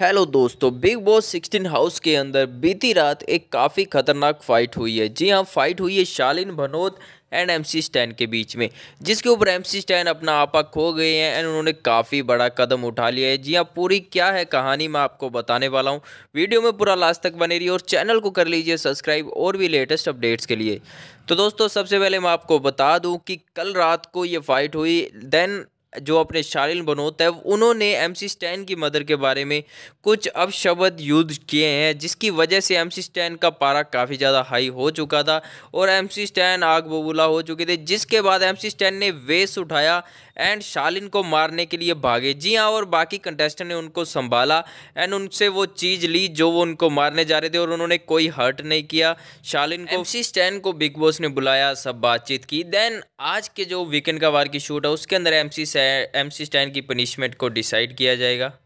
hello दोस्तों big boss 16 house के अंदर बीती रात एक काफ़ी खतरनाक फाइट हुई है जी हाँ फाइट हुई है Shalin Bhanot and M C Stan के बीच में जिसके ऊपर एम सी स्टैन अपना आपा खो गए हैं एंड उन्होंने काफ़ी बड़ा कदम उठा लिया है जी हाँ पूरी क्या है कहानी मैं आपको बताने वाला हूँ वीडियो में पूरा लास्ट तक बने रही और चैनल को कर लीजिए सब्सक्राइब और भी लेटेस्ट अपडेट्स के लिए तो दोस्तों सबसे पहले मैं आपको बता दूँ कि कल रात को ये फाइट हुई देन जो अपने शालिन बनोत है उन्होंने एम सी स्टैन की मदर के बारे में कुछ अब शब्द यूज किए हैं जिसकी वजह से एम सी स्टैन का पारा काफ़ी ज़्यादा हाई हो चुका था और एम सी स्टैन आग बबूला हो चुके थे जिसके बाद एम सी स्टैन ने वेस उठाया एंड शालिन को मारने के लिए भागे जी हाँ और बाकी कंटेस्टेंट ने उनको संभाला एंड उनसे वो चीज़ ली जो वो उनको मारने जा रहे थे और उन्होंने कोई हर्ट नहीं किया शालिन को एम सी स्टैन को बिग बॉस ने बुलाया सब बातचीत की देन आज के जो वीकेंड का वार की शूट है उसके अंदर M C M C Stan की पनिशमेंट को डिसाइड किया जाएगा